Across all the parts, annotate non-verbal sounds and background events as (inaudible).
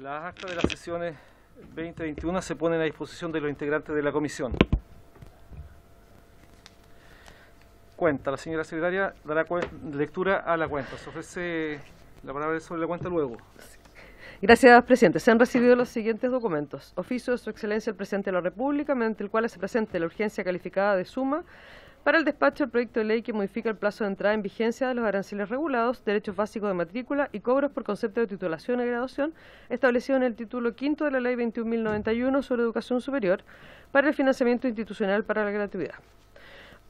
Las actas de las sesiones 2021 se ponen a disposición de los integrantes de la comisión. La señora secretaria dará lectura a la cuenta. Se ofrece la palabra sobre la cuenta luego. Gracias, presidente. Se han recibido los siguientes documentos. Oficio de su excelencia el presidente de la República, mediante el cual se presente la urgencia calificada de suma para el despacho del proyecto de ley que modifica el plazo de entrada en vigencia de los aranceles regulados, derechos básicos de matrícula y cobros por concepto de titulación y graduación, establecido en el título quinto de la Ley 21.091 sobre educación superior, para el financiamiento institucional para la gratuidad.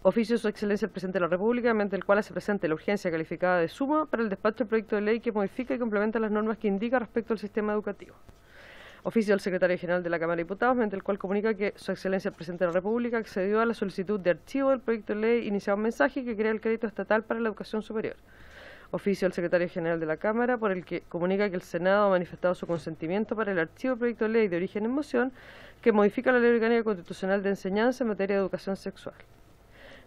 Oficio de su excelencia el presidente de la República, mediante el cual se presente la urgencia calificada de suma para el despacho del proyecto de ley que modifica y complementa las normas que indica respecto al sistema educativo. Oficio del secretario general de la Cámara de Diputados, mediante el cual comunica que su excelencia el presidente de la República accedió a la solicitud de archivo del proyecto de ley iniciado un mensaje que crea el crédito estatal para la educación superior oficio del secretario general de la Cámara, por el que comunica que el Senado ha manifestado su consentimiento para el archivo del proyecto de ley de origen en moción que modifica la Ley Orgánica Constitucional de Enseñanza en materia de educación sexual.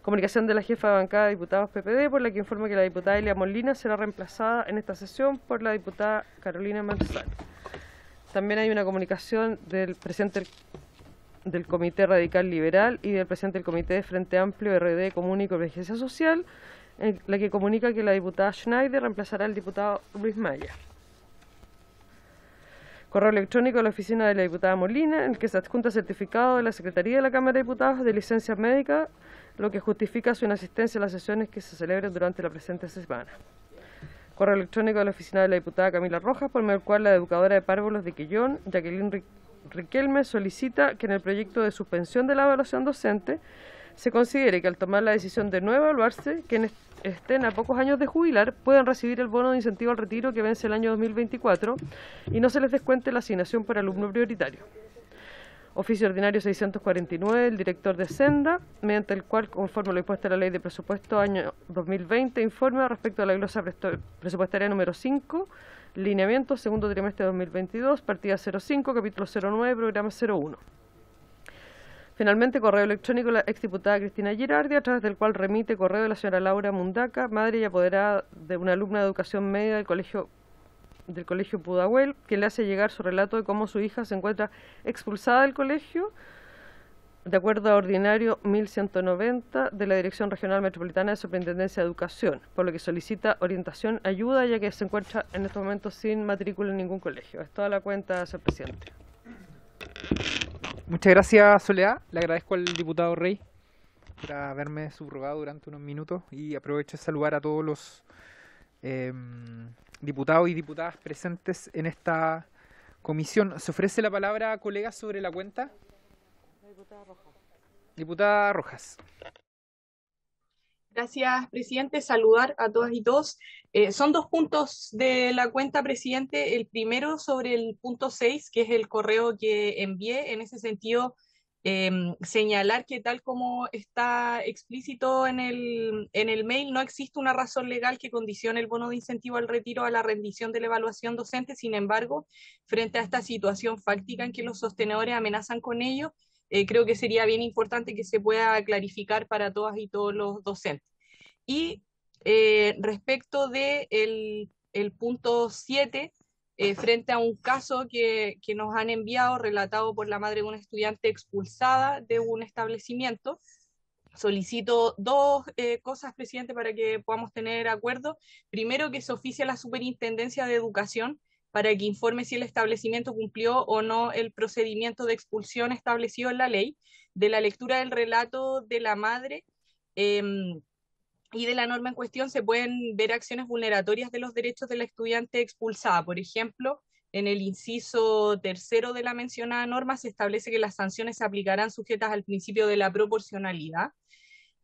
Comunicación de la jefa de bancada de diputados PPD, por la que informa que la diputada Elia Molina será reemplazada en esta sesión por la diputada Carolina Manzano. También hay una comunicación del presidente del Comité Radical Liberal y del presidente del Comité de Frente Amplio, RD, Común y Convergencia Social, en la que comunica que la diputada Schneider reemplazará al diputado Luis Maya correo electrónico de la oficina de la diputada Molina, en el que se adjunta certificado de la Secretaría de la Cámara de Diputados de licencia médica lo que justifica su inasistencia a las sesiones que se celebren durante la presente semana. Correo electrónico de la oficina de la diputada Camila Rojas, por medio cual la educadora de párvulos de Quillón, Jacqueline Riquelme, solicita que en el proyecto de suspensión de la evaluación docente se considere que al tomar la decisión de no evaluarse, quienes estén a pocos años de jubilar puedan recibir el bono de incentivo al retiro que vence el año 2024 y no se les descuente la asignación por alumno prioritario oficio ordinario 649 el director de Senda, mediante el cual, conforme lo impuesto a la ley de presupuesto año 2020, informa respecto a la glosa presupuestaria número 5, lineamiento segundo trimestre de 2022, partida 05, capítulo 09, programa 01. Finalmente, correo electrónico de la exdiputada Cristina Girardi, a través del cual remite correo de la señora Laura Mundaca, madre y apoderada de una alumna de educación media del Colegio del colegio Pudahuel, que le hace llegar su relato de cómo su hija se encuentra expulsada del colegio, de acuerdo a Ordinario 1190 de la Dirección Regional Metropolitana de Superintendencia de Educación, por lo que solicita orientación, ayuda, ya que se encuentra en estos momentos sin matrícula en ningún colegio. Es toda la cuenta, señor presidente. Muchas gracias, Soledad. Le agradezco al diputado Rey por haberme subrogado durante unos minutos y aprovecho de saludar a todos los em, diputados y diputadas presentes en esta comisión. ¿Se ofrece la palabra, colega, sobre la cuenta? diputada Rojas. Gracias, presidente. Saludar a todas y todos. Eh, son dos puntos de la cuenta, presidente. El primero sobre el punto 6, que es el correo que envié. En ese sentido, Em, señalar que tal como está explícito en el, mail, no existe una razón legal que condicione el bono de incentivo al retiro a la rendición de la evaluación docente. Sin embargo, frente a esta situación fáctica en que los sostenedores amenazan con ello, eh, creo que sería bien importante que se pueda clarificar para todas y todos los docentes. Y eh, respecto del de el punto 7, eh, frente a un caso que, nos han enviado, relatado por la madre de una estudiante expulsada de un establecimiento. Solicito dos eh, cosas, presidente, para que podamos tener acuerdo. Primero, que se oficie a la Superintendencia de Educación para que informe si el establecimiento cumplió o no el procedimiento de expulsión establecido en la ley, de la lectura del relato de la madre. Eh, y de la norma en cuestión se pueden ver acciones vulneratorias de los derechos de la estudiante expulsada. Por ejemplo, en el inciso tercero de la mencionada norma se establece que las sanciones se aplicarán sujetas al principio de la proporcionalidad.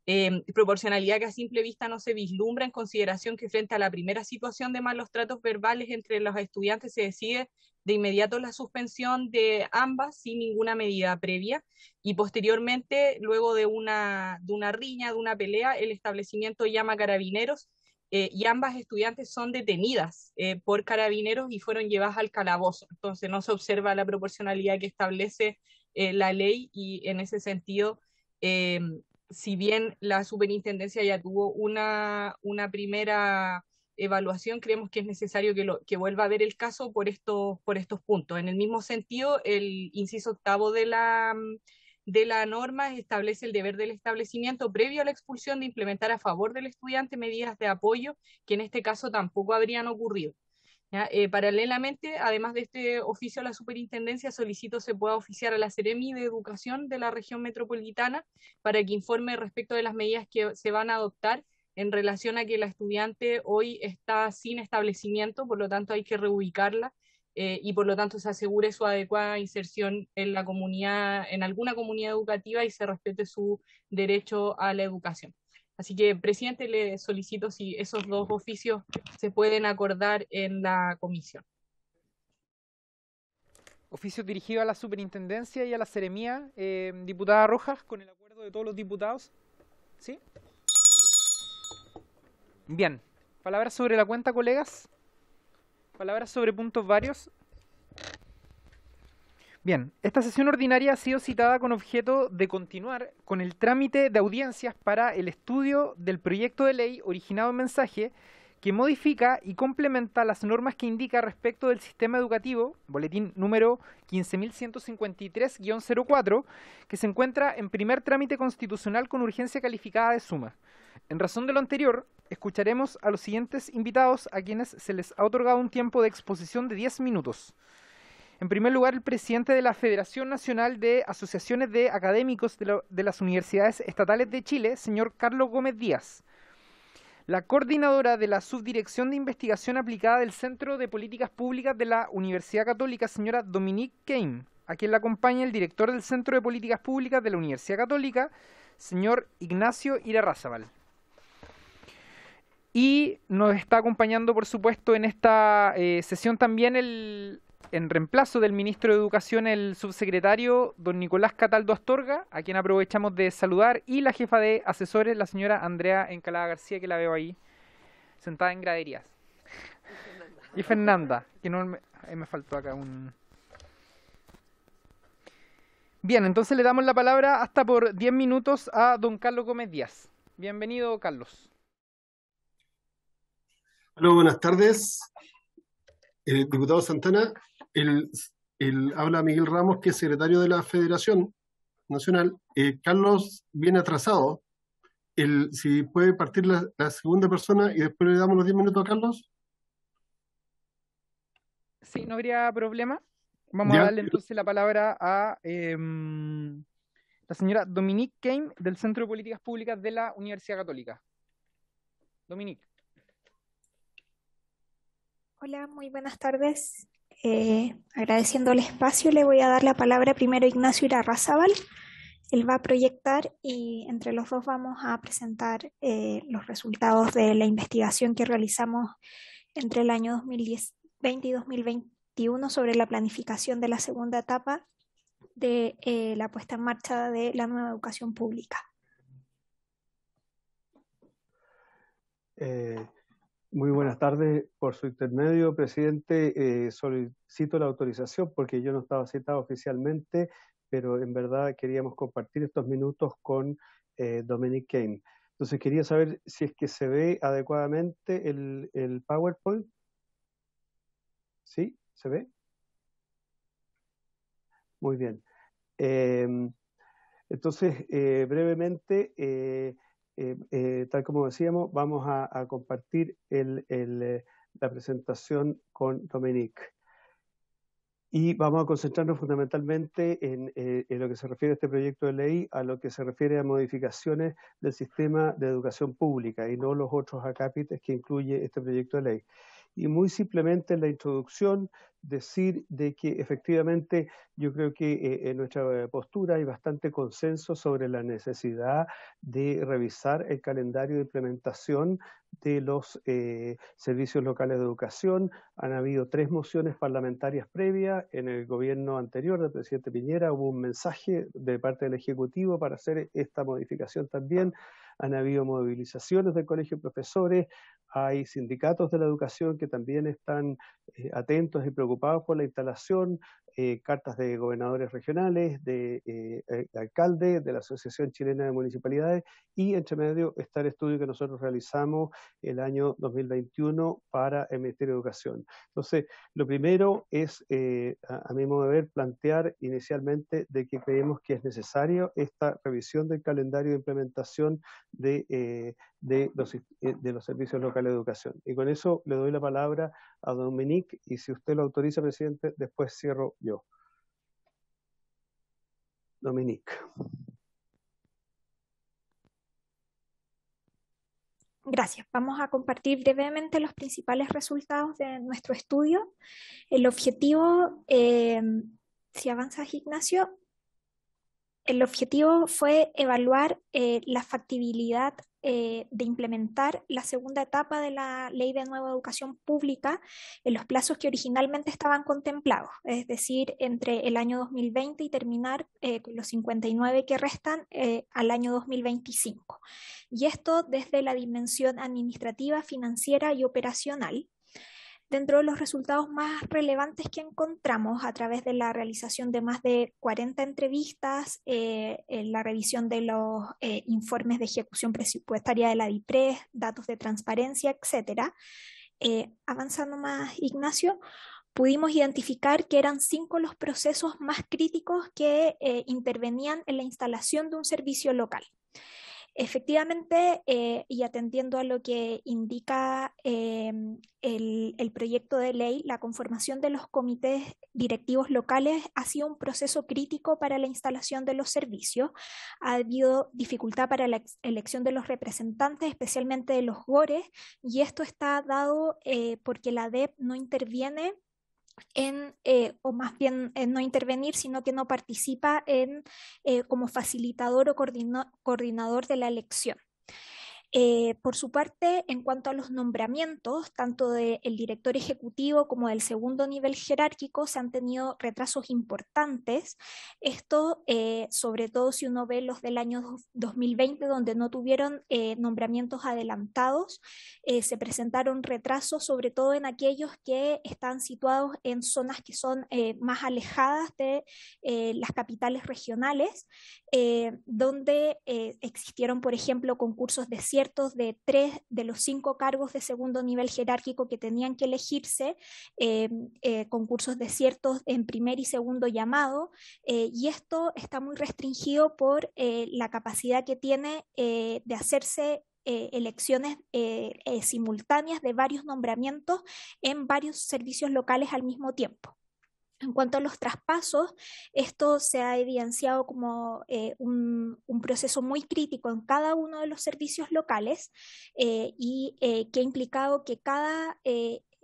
Em, proporcionalidad que a simple vista no se vislumbra en consideración que frente a la primera situación de malos tratos verbales entre los estudiantes se decide de inmediato la suspensión de ambas sin ninguna medida previa y posteriormente, luego de una, una riña, de una pelea, el establecimiento llama carabineros eh, y ambas estudiantes son detenidas eh, por carabineros y fueron llevadas al calabozo. Entonces no se observa la proporcionalidad que establece eh, la ley y en ese sentido, si bien la superintendencia ya tuvo una, una primera evaluación creemos que es necesario que, que vuelva a ver el caso por estos, por estos puntos. En el mismo sentido, el inciso octavo de la, de la norma establece el deber del establecimiento previo a la expulsión de implementar a favor del estudiante medidas de apoyo que en este caso tampoco habrían ocurrido. Eh, paralelamente, además de este oficio a la superintendencia, solicito se pueda oficiar a la Ceremi de Educación de la región metropolitana para que informe respecto de las medidas que se van a adoptar en relación a que la estudiante hoy está sin establecimiento, por lo tanto hay que reubicarla eh, y por lo tanto se asegure su adecuada inserción en la comunidad, en alguna comunidad educativa y se respete su derecho a la educación. Así que, presidente, le solicito si esos dos oficios se pueden acordar en la comisión. Oficio dirigido a la superintendencia y a la seremía, eh, diputada Rojas, con el acuerdo de todos los diputados. ¿Sí? Bien. Palabras sobre la cuenta, colegas. Palabras sobre puntos varios. Bien, esta sesión ordinaria ha sido citada con objeto de continuar con el trámite de audiencias para el estudio del proyecto de ley originado en mensaje que modifica y complementa las normas que indica respecto del sistema educativo, boletín número 15153-04, que se encuentra en primer trámite constitucional con urgencia calificada de suma. En razón de lo anterior, escucharemos a los siguientes invitados a quienes se les ha otorgado un tiempo de exposición de 10 minutos. En primer lugar, el presidente de la Federación Nacional de Asociaciones de Académicos de, las Universidades Estatales de Chile, señor Carlos Gómez Díaz. La coordinadora de la Subdirección de Investigación Aplicada del Centro de Políticas Públicas de la Universidad Católica, señora Dominique Kane, a quien la acompaña el director del Centro de Políticas Públicas de la Universidad Católica, señor Ignacio Irarrázaval. Y nos está acompañando, por supuesto, en esta eh, sesión también el, en reemplazo del ministro de Educación, el subsecretario don Nicolás Cataldo Astorga, a quien aprovechamos de saludar, y la jefa de asesores, la señora Andrea Encalada García, que la veo ahí, sentada en graderías. Y Fernanda, que no me, faltó acá un... Bien, entonces le damos la palabra hasta por diez minutos a don Carlos Gómez Díaz. Bienvenido, Carlos. Hola, buenas tardes. Eh, diputado Santana, el, habla Miguel Ramos, que es secretario de la Federación Nacional. Eh, Carlos viene atrasado. El, si puede partir la, segunda persona y después le damos los 10 minutos a Carlos. Sí, no habría problema. Vamos a darle entonces la palabra a em, la señora Dominique Kane del Centro de Políticas Públicas de la Universidad Católica. Dominique. Hola, muy buenas tardes. Eh, agradeciendo el espacio, le voy a dar la palabra primero a Ignacio Irarrázaval. Él va a proyectar y entre los dos vamos a presentar eh, los resultados de la investigación que realizamos entre el año 2020 y 2021 sobre la planificación de la segunda etapa de eh, la puesta en marcha de la nueva educación pública. Eh, muy buenas tardes. Por su intermedio, presidente, eh, solicito la autorización porque yo no estaba citado oficialmente, pero en verdad queríamos compartir estos minutos con eh, Dominique Dominic Kane. Entonces quería saber si es que se ve adecuadamente el, PowerPoint. ¿Sí? ¿Se ve? Muy bien. Em, entonces, eh, brevemente, eh, eh, tal como decíamos, vamos a, compartir eh, la presentación con Dominique. Y vamos a concentrarnos fundamentalmente en, en, lo que se refiere a este proyecto de ley, a lo que se refiere a modificaciones del sistema de educación pública y no los otros acápites que incluye este proyecto de ley y muy simplemente en la introducción decir de que efectivamente yo creo que eh, en nuestra eh, postura hay bastante consenso sobre la necesidad de revisar el calendario de implementación de los eh, servicios locales de educación. Han habido tres mociones parlamentarias previas. En el gobierno anterior del presidente Piñera hubo un mensaje de parte del Ejecutivo para hacer esta modificación también. Han habido movilizaciones del Colegio de Profesores. Hay sindicatos de la educación que también están eh, atentos y preocupados por la instalación. Eh, cartas de gobernadores regionales, de, eh, alcalde, de la Asociación Chilena de Municipalidades y entre medio está el estudio que nosotros realizamos el año 2021 para el Ministerio de Educación. Entonces, lo primero es, eh, a, mi modo de ver, plantear inicialmente de que creemos que es necesario esta revisión del calendario de implementación de, eh, los, eh, de los servicios locales de educación. Y con eso le doy la palabra a Dominique y si usted lo autoriza, presidente, después cierro yo. Dominique. Gracias. Vamos a compartir brevemente los principales resultados de nuestro estudio. El objetivo, eh, si avanza Ignacio, el objetivo fue evaluar eh, la factibilidad eh, de implementar la segunda etapa de la Ley de Nueva Educación Pública en los plazos que originalmente estaban contemplados, es decir, entre el año 2020 y terminar eh, los 59 que restan eh, al año 2025. Y esto desde la dimensión administrativa, financiera y operacional, Dentro de los resultados más relevantes que encontramos a través de la realización de más de 40 entrevistas, eh, la revisión de los eh, informes de ejecución presupuestaria de la DIPRES, datos de transparencia, etc. Eh, avanzando más, Ignacio, pudimos identificar que eran cinco los procesos más críticos que intervenían en la instalación de un servicio local. Efectivamente, eh, y atendiendo a lo que indica em, el, proyecto de ley, la conformación de los comités directivos locales ha sido un proceso crítico para la instalación de los servicios. Ha habido dificultad para la elección de los representantes, especialmente de los GORES, y esto está dado eh, porque la DEP no interviene en, eh, o más bien en no intervenir, sino que no participa en, eh, como facilitador o coordinador de la elección. Eh, por su parte, en cuanto a los nombramientos, tanto del director ejecutivo como del segundo nivel jerárquico, se han tenido retrasos importantes. Esto, eh, sobre todo si uno ve los del año 2020, donde no tuvieron eh, nombramientos adelantados, se presentaron retrasos, sobre todo en aquellos que están situados en zonas que son más alejadas de las capitales regionales, donde existieron, por ejemplo, concursos de cierre de tres de los cinco cargos de segundo nivel jerárquico que tenían que elegirse, eh, eh, concursos desiertos en primer y segundo llamado, eh, y esto está muy restringido por la capacidad que tiene de hacerse elecciones simultáneas de varios nombramientos en varios servicios locales al mismo tiempo. En cuanto a los traspasos, esto se ha evidenciado como eh, un, proceso muy crítico en cada uno de los servicios locales eh, y eh, que ha implicado que cada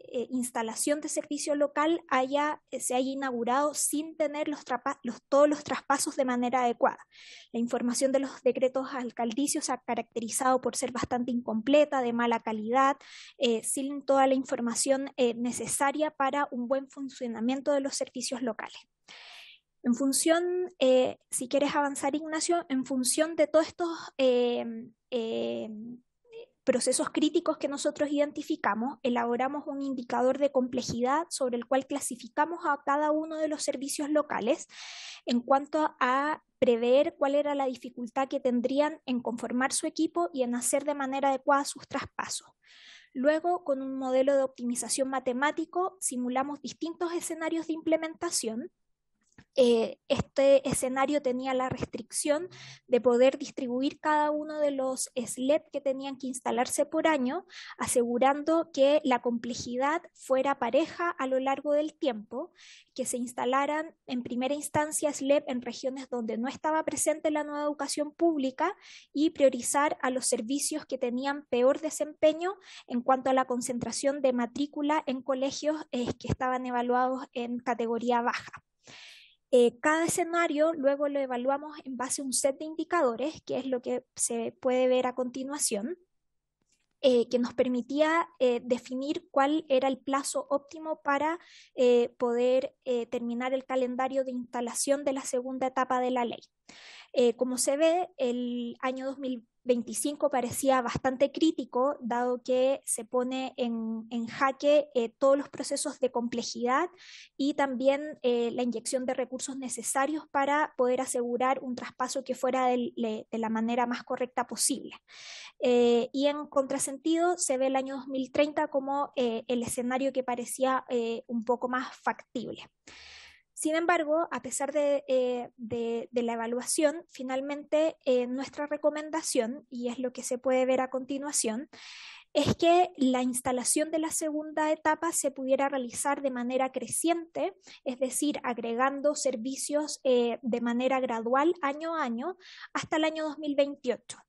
eh, instalación de servicio local haya, eh, se haya inaugurado sin tener los, los, todos los traspasos de manera adecuada. La información de los decretos alcaldicios se ha caracterizado por ser bastante incompleta, de mala calidad, eh, sin toda la información necesaria para un buen funcionamiento de los servicios locales. En función, si quieres avanzar, Ignacio, en función de todos estos procesos críticos que nosotros identificamos, elaboramos un indicador de complejidad sobre el cual clasificamos a cada uno de los servicios locales en cuanto a prever cuál era la dificultad que tendrían en conformar su equipo y en hacer de manera adecuada sus traspasos. Luego, con un modelo de optimización matemático, simulamos distintos escenarios de implementación eh, este escenario tenía la restricción de poder distribuir cada uno de los SLEP que tenían que instalarse por año, asegurando que la complejidad fuera pareja a lo largo del tiempo, que se instalaran en primera instancia SLEP en regiones donde no estaba presente la nueva educación pública y priorizar a los servicios que tenían peor desempeño en cuanto a la concentración de matrícula en colegios eh, que estaban evaluados en categoría baja. Eh, cada escenario luego lo evaluamos en base a un set de indicadores, que es lo que se puede ver a continuación, eh, que nos permitía eh, definir cuál era el plazo óptimo para poder terminar el calendario de instalación de la segunda etapa de la ley. como se ve, el año 2020 25 parecía bastante crítico, dado que se pone en, jaque eh, todos los procesos de complejidad y también eh, la inyección de recursos necesarios para poder asegurar un traspaso que fuera de, la manera más correcta posible. Eh, y en contrasentido, se ve el año 2030 como el escenario que parecía un poco más factible. Sin embargo, a pesar de, eh, la evaluación, finalmente eh, nuestra recomendación, y es lo que se puede ver a continuación, es que la instalación de la segunda etapa se pudiera realizar de manera creciente, es decir, agregando servicios eh, de manera gradual año a año hasta el año 2028.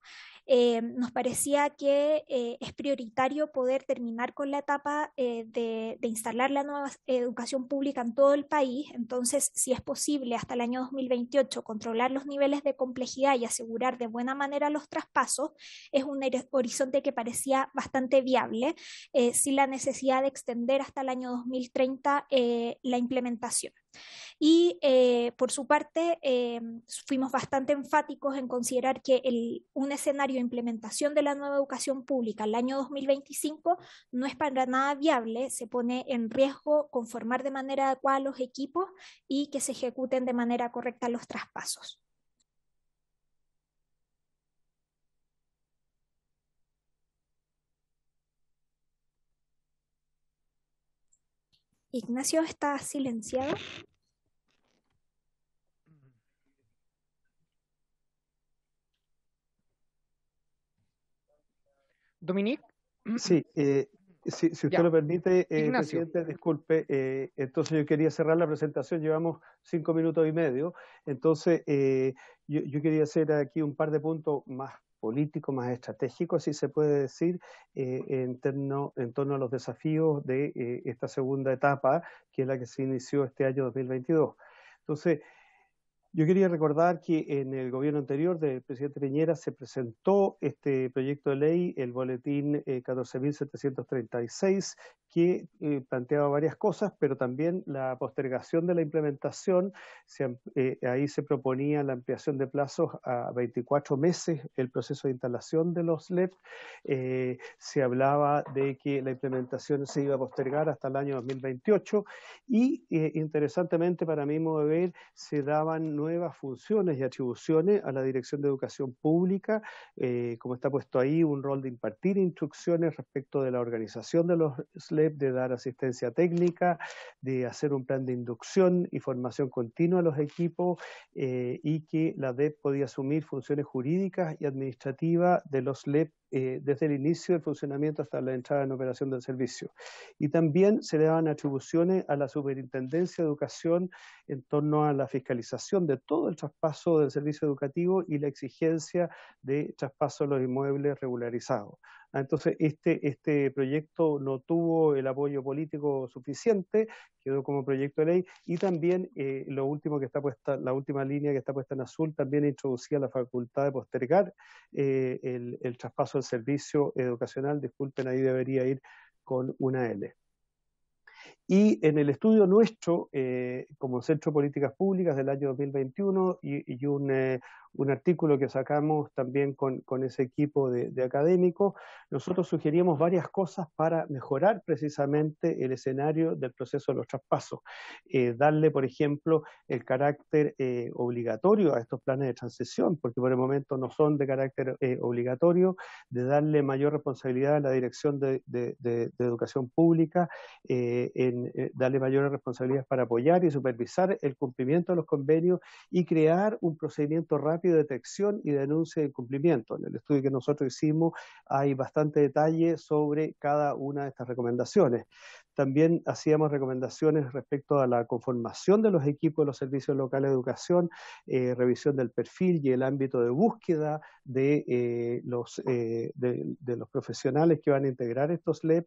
Eh, nos parecía que eh, es prioritario poder terminar con la etapa eh, de, instalar la nueva educación pública en todo el país. Entonces, si es posible hasta el año 2028 controlar los niveles de complejidad y asegurar de buena manera los traspasos, es un horizonte que parecía bastante viable, sin la necesidad de extender hasta el año 2030 la implementación. Y eh, por su parte, em, fuimos bastante enfáticos en considerar que un escenario de implementación de la nueva educación pública el año 2025 no es para nada viable, se pone en riesgo conformar de manera adecuada los equipos y que se ejecuten de manera correcta los traspasos. Ignacio está silenciado. Dominique. Mm. Sí, eh, si, usted lo permite, eh, presidente, disculpe. Eh, entonces yo quería cerrar la presentación, llevamos cinco minutos y medio. Entonces eh, yo, quería hacer aquí un par de puntos más políticos, más estratégicos, si se puede decir, en, en, torno a los desafíos de esta segunda etapa, que es la que se inició este año 2022. Entonces, yo quería recordar que en el gobierno anterior del presidente Piñera se presentó este proyecto de ley, el boletín 14.736, eh, que eh, planteaba varias cosas, pero también la postergación de la implementación. Eh, ahí se proponía la ampliación de plazos a 24 meses el proceso de instalación de los LED. se hablaba de que la implementación se iba a postergar hasta el año 2028 y, interesantemente, para mí mover, se daban nuevas funciones y atribuciones a la Dirección de Educación Pública, eh, como está puesto ahí, un rol de impartir instrucciones respecto de la organización de los SLEP, de dar asistencia técnica, de hacer un plan de inducción y formación continua a los equipos eh, y que la DEP podía asumir funciones jurídicas y administrativas de los SLEP eh, desde el inicio del funcionamiento hasta la entrada en operación del servicio. Y también se le daban atribuciones a la Superintendencia de Educación en torno a la fiscalización de todo el traspaso del servicio educativo y la exigencia de traspaso de los inmuebles regularizados. Ah, entonces, este, este proyecto no tuvo el apoyo político suficiente, quedó como proyecto de ley, y también eh, lo último que está puesta, la última línea que está puesta en azul, también introducía la facultad de postergar eh, el, el traspaso del servicio educacional. Disculpen, ahí debería ir con una L. Y en el estudio nuestro, eh, como Centro de Políticas Públicas del año 2021, y, eh, un, artículo que sacamos también con, ese equipo de, académicos, nosotros sugeríamos varias cosas para mejorar precisamente el escenario del proceso de los traspasos. Eh, darle, por ejemplo, el carácter obligatorio a estos planes de transición, porque por el momento no son de carácter obligatorio, de darle mayor responsabilidad a la Dirección de, de Educación Pública en eh, darle mayores responsabilidades para apoyar y supervisar el cumplimiento de los convenios y crear un procedimiento rápido de detección y denuncia de incumplimiento. En el estudio que nosotros hicimos hay bastante detalle sobre cada una de estas recomendaciones. También hacíamos recomendaciones respecto a la conformación de los equipos de los servicios locales de educación, eh, revisión del perfil y el ámbito de búsqueda de, eh, los, de los profesionales que van a integrar estos LEP.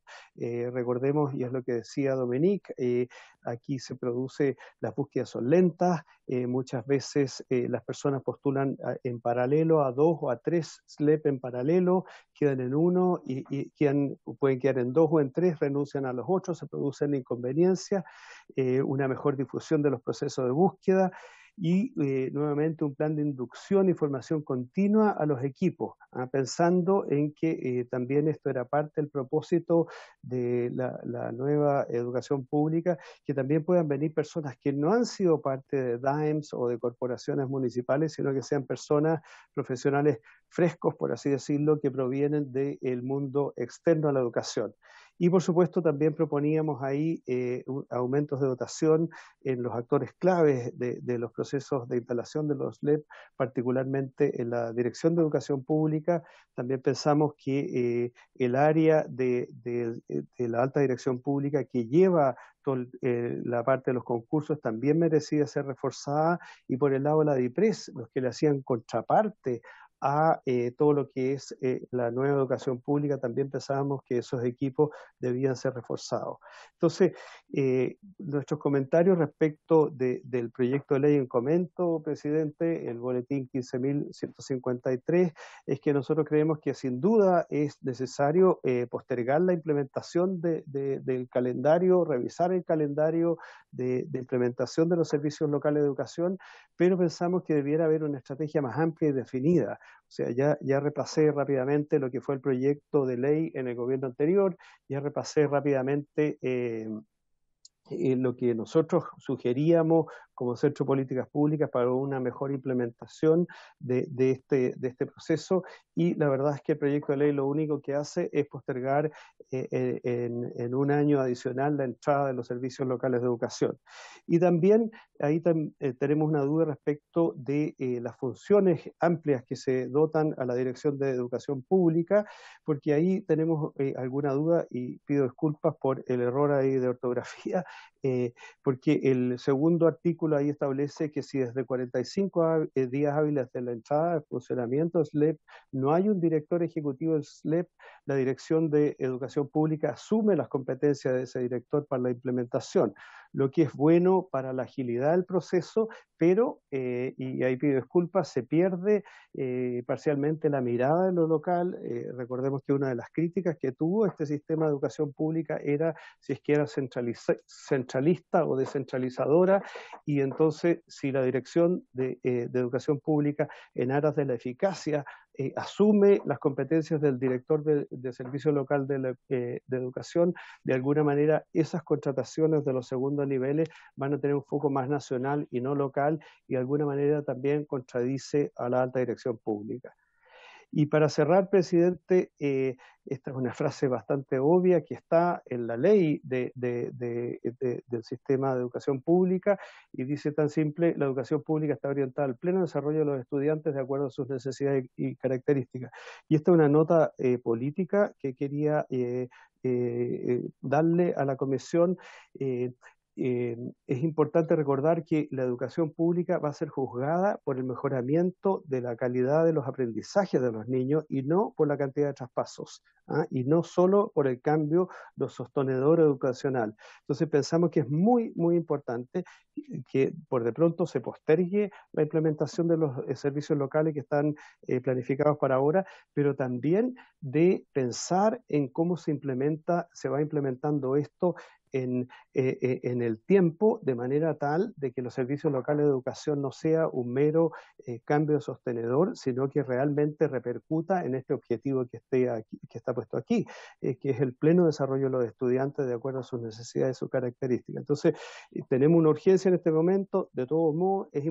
recordemos, y es lo que decía Dominique, eh, aquí se produce, las búsquedas son lentas, eh, muchas veces eh, las personas postulan ah, en paralelo a dos o a tres SLEP en paralelo, quedan en uno y, pueden quedar en dos o en tres, renuncian a los otros, se producen inconveniencias, una mejor difusión de los procesos de búsqueda y eh, nuevamente un plan de inducción y formación continua a los equipos, ah, pensando en que eh, también esto era parte del propósito de la, nueva educación pública, que también puedan venir personas que no han sido parte de DIMES o de corporaciones municipales, sino que sean personas profesionales frescos, por así decirlo, que provienen del mundo externo a la educación. Y por supuesto también proponíamos ahí eh, aumentos de dotación en los actores claves de, los procesos de instalación de los LEP, particularmente en la Dirección de Educación Pública. También pensamos que eh, el área de, de la alta dirección pública que lleva la parte de los concursos también merecía ser reforzada y por el lado de la DIPRES, los que le hacían contraparte a eh, todo lo que es eh, la nueva educación pública, también pensábamos que esos equipos debían ser reforzados. Entonces, eh, nuestros comentarios respecto del proyecto de ley en comento, presidente, el boletín 15.153, es que nosotros creemos que sin duda es necesario postergar la implementación del calendario, revisar el calendario de implementación de los servicios locales de educación, pero pensamos que debiera haber una estrategia más amplia y definida o sea, ya, ya repasé rápidamente lo que fue el proyecto de ley en el gobierno anterior, ya repasé rápidamente eh, eh, lo que nosotros sugeríamos como Centro de Políticas Públicas para una mejor implementación este, de, este, proceso y la verdad es que el proyecto de ley lo único que hace es postergar eh, eh, en, un año adicional la entrada de los servicios locales de educación. Y también ahí tenemos una duda respecto de las funciones amplias que se dotan a la Dirección de Educación Pública, porque ahí tenemos alguna duda y pido disculpas por el error ahí de ortografía, eh, porque el segundo artículo ahí establece que si desde 45 eh, días hábiles de la entrada de funcionamiento del SLEP no hay un director ejecutivo del SLEP, la Dirección de Educación Pública asume las competencias de ese director para la implementación, lo que es bueno para la agilidad del proceso, pero, eh, y ahí pido disculpas, se pierde parcialmente la mirada de lo local. recordemos que una de las críticas que tuvo este sistema de educación pública era si es que era centralizado centralista o descentralizadora y entonces si la Dirección de, eh, Educación Pública en aras de la eficacia eh, asume las competencias del director de, servicio local de, eh, de, educación, de alguna manera esas contrataciones de los segundos niveles van a tener un foco más nacional y no local y de alguna manera también contradice a la alta dirección pública. Y para cerrar, presidente, eh, esta es una frase bastante obvia que está en la ley del sistema de educación pública y dice tan simple, la educación pública está orientada al pleno desarrollo de los estudiantes de acuerdo a sus necesidades y características. Y esta es una nota eh, política que quería eh, darle a la comisión eh, es importante recordar que la educación pública va a ser juzgada por el mejoramiento de la calidad de los aprendizajes de los niños y no por la cantidad de traspasos, ¿ah? y no solo por el cambio de sostenedor educacional. Entonces pensamos que es muy, muy importante que por de pronto se postergue la implementación de los eh, servicios locales que están eh, planificados para ahora, pero también de pensar en cómo se implementa, se va implementando esto eh, eh, en, el tiempo, de manera tal de que los servicios locales de educación no sea un mero eh, cambio sostenedor, sino que realmente repercuta en este objetivo que, esté que está puesto aquí, que es el pleno desarrollo de los estudiantes de acuerdo a sus necesidades y sus características. Entonces, tenemos una urgencia en este momento, de todos modos, es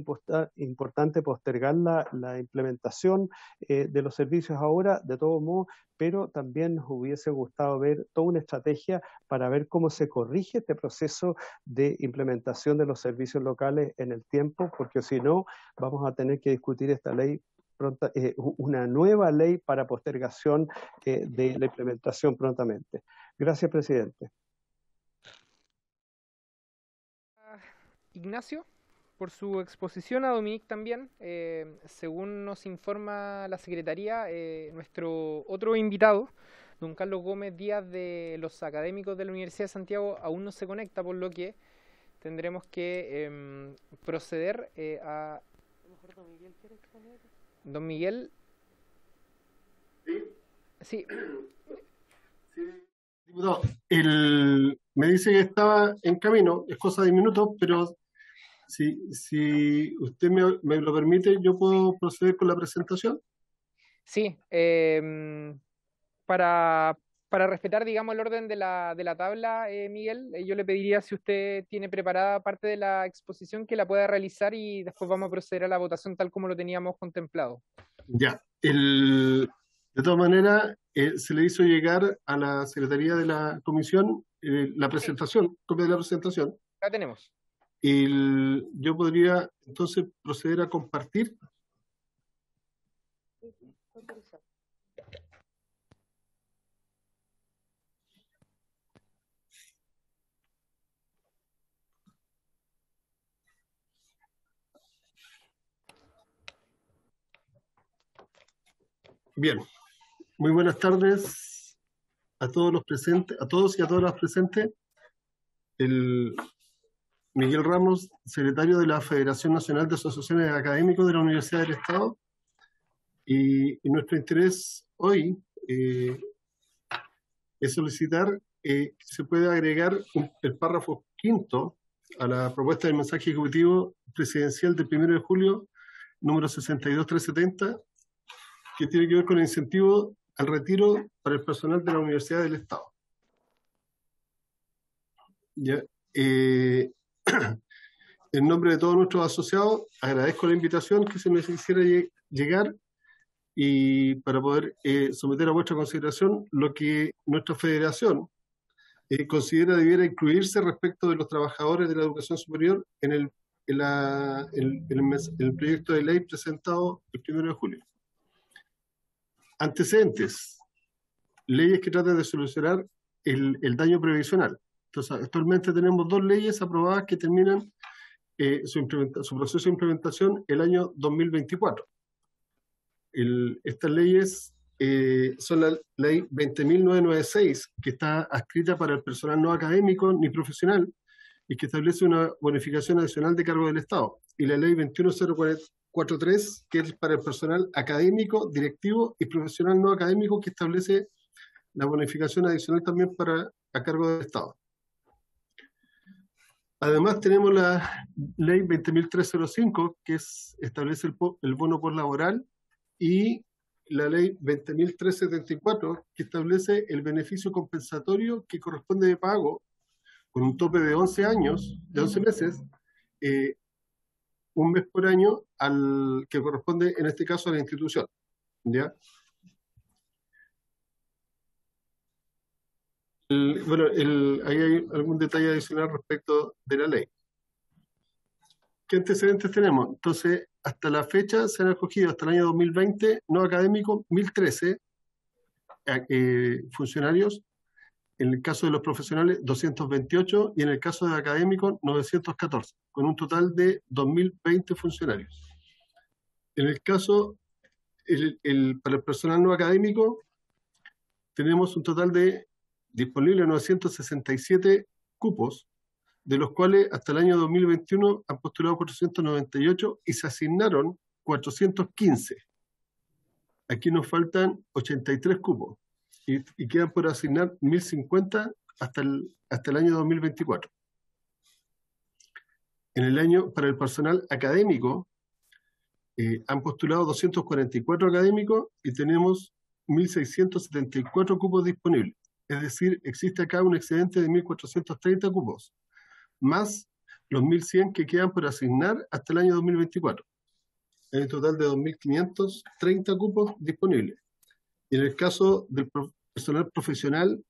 importante postergar la, la implementación de los servicios ahora, de todos modos, pero también nos hubiese gustado ver toda una estrategia para ver cómo se corre rige este proceso de implementación de los servicios locales en el tiempo, porque si no, vamos a tener que discutir esta ley pronta, eh, una nueva ley para postergación eh, de la implementación prontamente. Gracias, presidente. Ah, Ignacio, por su exposición a Dominique también. Eh, según nos informa la Secretaría, nuestro otro invitado, Don Carlos Gómez Díaz de los académicos de la Universidad de Santiago aún no se conecta, por lo que tendremos que em, proceder eh, a... don Miguel Don Miguel. Sí. Sí. Diputado, el, me dice que estaba en camino, es cosa de minutos, pero si, si usted me, lo permite, yo puedo proceder con la presentación. Sí. Eh, para, respetar, digamos, el orden de la, tabla, eh, Miguel, eh, yo le pediría si usted tiene preparada parte de la exposición que la pueda realizar y después vamos a proceder a la votación tal como lo teníamos contemplado. Ya, de todas maneras, eh, se le hizo llegar a la Secretaría de la Comisión la presentación, copia de la presentación. La tenemos. El, yo podría entonces proceder a compartir. Bien, muy buenas tardes a todos los presentes, a todos y a todas las presentes. El Miguel Ramos, secretario de la Federación Nacional de Asociaciones Académicos de la Universidad del Estado. Y, nuestro interés hoy eh, es solicitar eh, que se pueda agregar el párrafo quinto a la propuesta del mensaje ejecutivo presidencial del 1 de julio, número 62370, que tiene que ver con el incentivo al retiro para el personal de la Universidad del Estado. Eh, (clears throat) en nombre de todos nuestros asociados, agradezco la invitación que se me hiciera llegar y para poder eh, someter a vuestra consideración lo que nuestra federación eh, considera debiera incluirse respecto de los trabajadores de la educación superior en el, el, el proyecto de ley presentado el 1 de julio. Antecedentes. Leyes que tratan de solucionar el, daño previsional. Entonces, actualmente tenemos dos leyes aprobadas que terminan eh, su, proceso de implementación el año 2024. El, estas leyes eh, son la ley 20.996, que está adscrita para el personal no académico ni profesional y que establece una bonificación adicional de cargo del Estado, y la ley 21043, 4.3, que es para el personal académico, directivo y profesional no académico, que establece la bonificación adicional también para a cargo del Estado. Además tenemos la ley 20.305, que establece el, bono por laboral, y la ley 20.374, que establece el beneficio compensatorio que corresponde de pago con un tope de 11 años, de 11 meses, eh, un mes por año al que corresponde en este caso a la institución. ¿Ya? bueno, ahí hay algún detalle adicional respecto de la ley. ¿Qué antecedentes tenemos? Entonces, hasta la fecha se han acogido, hasta el año 2020, no académico, 1013 eh, eh, funcionarios en el caso de los profesionales 228 y en el caso de académicos 914, con un total de 2.020 funcionarios. En el caso, para el personal no académico, tenemos un total de disponibles 967 cupos, de los cuales hasta el año 2021 han postulado 498 y se asignaron 415. Aquí nos faltan 83 cupos, y, quedan por asignar 1.050 hasta el, hasta el año 2024. En el año, para el personal académico, eh, han postulado 244 académicos y tenemos 1.674 cupos disponibles. Es decir, existe acá un excedente de 1.430 cupos, más los 1.100 que quedan por asignar hasta el año 2024. en un total de 2.530 cupos disponibles. Y en el caso del personal profesional,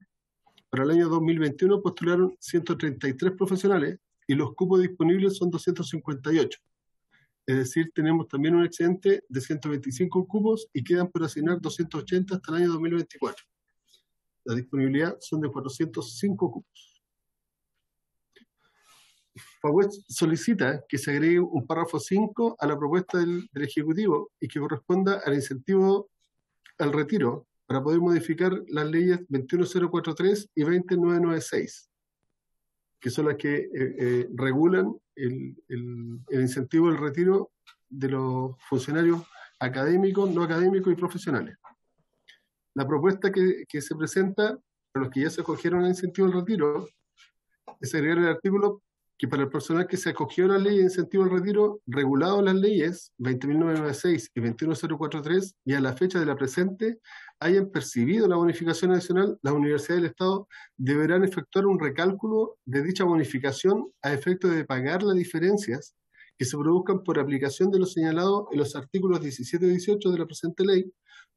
para el año 2021 postularon 133 profesionales y los cupos disponibles son 258. Es decir, tenemos también un excedente de 125 cupos y quedan por asignar 280 hasta el año 2024. La disponibilidad son de 405 cupos. FAWET solicita que se agregue un párrafo 5 a la propuesta del Ejecutivo y que corresponda al incentivo al retiro para poder modificar las leyes 21043 y 20996, que son las que eh, eh, regulan el, el, incentivo del retiro de los funcionarios académicos, no académicos y profesionales. La propuesta que, se presenta para los que ya se escogieron al incentivo del retiro es agregar el artículo que para el personal que se acogió a la ley de incentivo al retiro, regulado las leyes 20.996 y 21.043, y a la fecha de la presente hayan percibido la bonificación adicional, las universidades del Estado deberán efectuar un recálculo de dicha bonificación a efecto de pagar las diferencias que se produzcan por aplicación de lo señalado en los artículos 17 y 18 de la presente ley,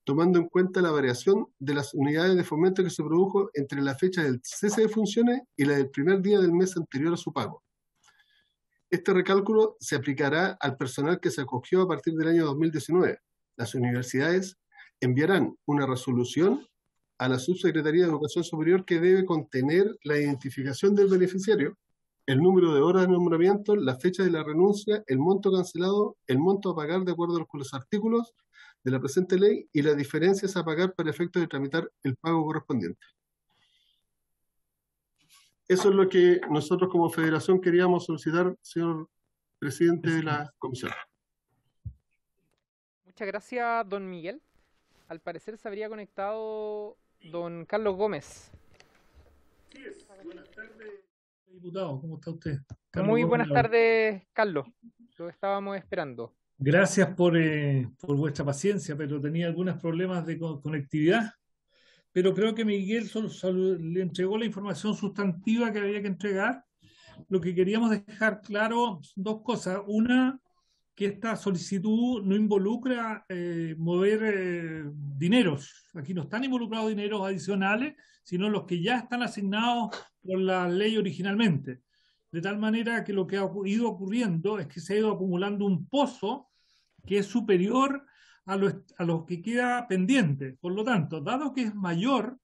tomando en cuenta la variación de las unidades de fomento que se produjo entre la fecha del cese de funciones y la del primer día del mes anterior a su pago. Este recálculo se aplicará al personal que se acogió a partir del año 2019. Las universidades enviarán una resolución a la Subsecretaría de Educación Superior que debe contener la identificación del beneficiario, el número de horas de nombramiento, la fecha de la renuncia, el monto cancelado, el monto a pagar de acuerdo con los artículos de la presente ley y las diferencias a pagar para efectos de tramitar el pago correspondiente. Eso es lo que nosotros como federación queríamos solicitar, señor presidente de la comisión. Muchas gracias, don Miguel. Al parecer se habría conectado don Carlos Gómez. Sí, buenas tardes. Diputado, ¿cómo está usted? Muy buenas tardes, Carlos. Lo estábamos esperando. Gracias por, eh, por vuestra paciencia, pero tenía algunos problemas de conectividad pero creo que Miguel le entregó la información sustantiva que había que entregar. Lo que queríamos dejar claro, dos cosas. Una, que esta solicitud no involucra eh, mover eh, dineros. Aquí no están involucrados dineros adicionales, sino los que ya están asignados por la ley originalmente. De tal manera que lo que ha ido ocurriendo es que se ha ido acumulando un pozo que es superior a lo, que queda pendiente. Por lo tanto, dado que es mayor,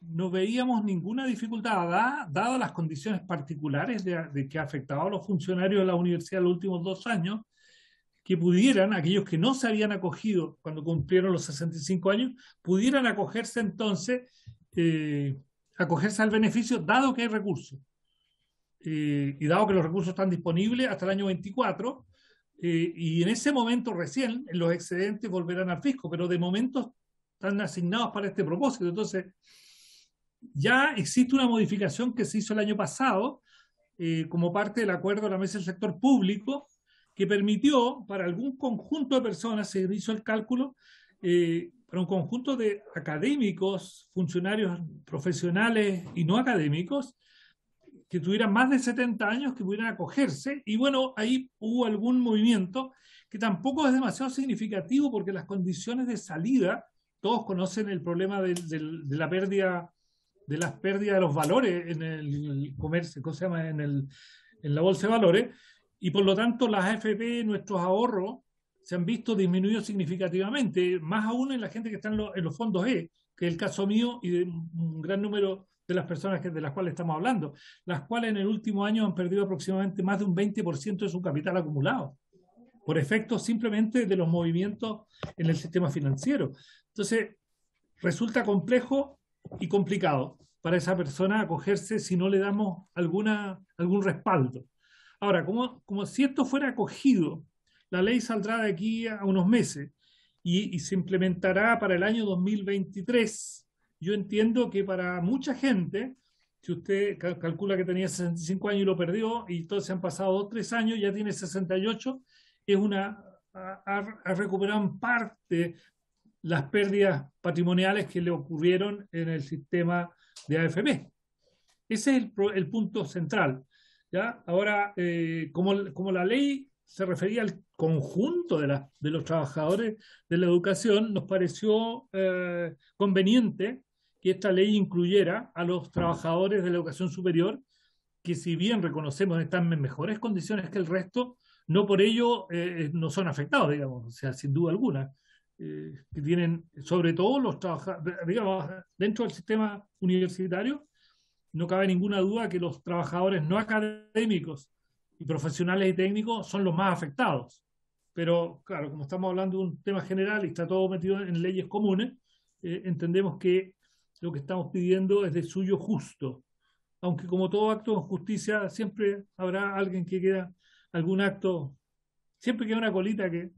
no veíamos ninguna dificultad, dado las condiciones particulares de, que ha afectado a los funcionarios de la universidad los últimos dos años, que pudieran, aquellos que no se habían acogido cuando cumplieron los 65 años, pudieran acogerse entonces, eh, acogerse al beneficio, dado que hay recursos. Eh, y dado que los recursos están disponibles hasta el año 24, eh, y en ese momento recién los excedentes volverán al fisco, pero de momento están asignados para este propósito. Entonces, ya existe una modificación que se hizo el año pasado eh, como parte del acuerdo de la mesa del sector público que permitió para algún conjunto de personas, se hizo el cálculo, eh, para un conjunto de académicos, funcionarios profesionales y no académicos, que tuvieran más de 70 años que pudieran acogerse. Y bueno, ahí hubo algún movimiento que tampoco es demasiado significativo porque las condiciones de salida, todos conocen el problema de, la pérdida de las pérdidas de los valores en el comercio, ¿cómo se llama? En, el, en la bolsa de valores, y por lo tanto las AFP, nuestros ahorros, se han visto disminuidos significativamente, más aún en la gente que está en, en los fondos E, que es el caso mío y de un gran número de las personas de las cuales estamos hablando, las cuales en el último año han perdido aproximadamente más de un 20% de su capital acumulado, por efectos simplemente de los movimientos en el sistema financiero. Entonces, resulta complejo y complicado para esa persona acogerse si no le damos alguna, algún respaldo. Ahora, como, como si esto fuera acogido, la ley saldrá de aquí a unos meses y, y se implementará para el año 2023 yo entiendo que para mucha gente, si usted calcula que tenía 65 años y lo perdió, y todos se han pasado tres 3 años, ya tiene 68, es una, ha, recuperado en parte las pérdidas patrimoniales que le ocurrieron en el sistema de AFM. Ese es el, punto central. ¿ya? Ahora, eh, como, la ley se refería al conjunto de, los trabajadores de la educación, nos pareció eh, conveniente que esta ley incluyera a los trabajadores de la educación superior, que si bien reconocemos están en mejores condiciones que el resto, no por ello eh, no son afectados, digamos, o sea, sin duda alguna, eh, que tienen, sobre todo los trabajadores, digamos, dentro del sistema universitario, no cabe ninguna duda que los trabajadores no académicos y profesionales y técnicos son los más afectados. Pero claro, como estamos hablando de un tema general y está todo metido en leyes comunes, eh, entendemos que lo que estamos pidiendo es de suyo justo. Aunque como todo acto de justicia, siempre habrá alguien que queda algún acto, siempre queda una colita que,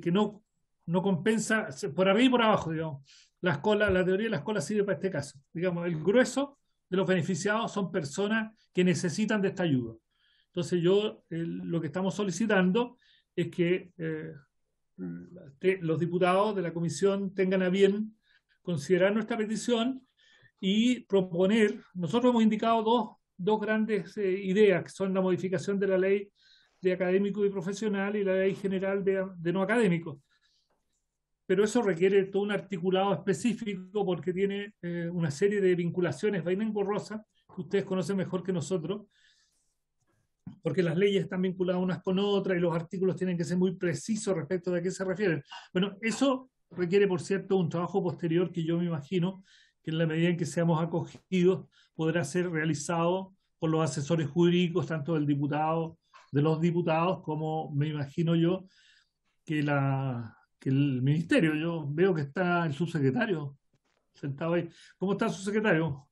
que no, no compensa, por arriba y por abajo, digamos. la teoría de la colas sirve para este caso. Digamos, el grueso de los beneficiados son personas que necesitan de esta ayuda. Entonces yo eh, lo que estamos solicitando es que eh, los diputados de la comisión tengan a bien considerar nuestra petición y proponer, nosotros hemos indicado dos, grandes eh, ideas, que son la modificación de la ley de académico y profesional y la ley general de, no académico. Pero eso requiere todo un articulado específico porque tiene eh, una serie de vinculaciones vaina engorrosa que ustedes conocen mejor que nosotros, porque las leyes están vinculadas unas con otras y los artículos tienen que ser muy precisos respecto de a qué se refieren. Bueno, eso Requiere, por cierto, un trabajo posterior que yo me imagino que en la medida en que seamos acogidos podrá ser realizado por los asesores jurídicos, tanto del diputado, de los diputados, como me imagino yo que, la, que el ministerio. Yo veo que está el subsecretario sentado ahí. ¿Cómo está el subsecretario?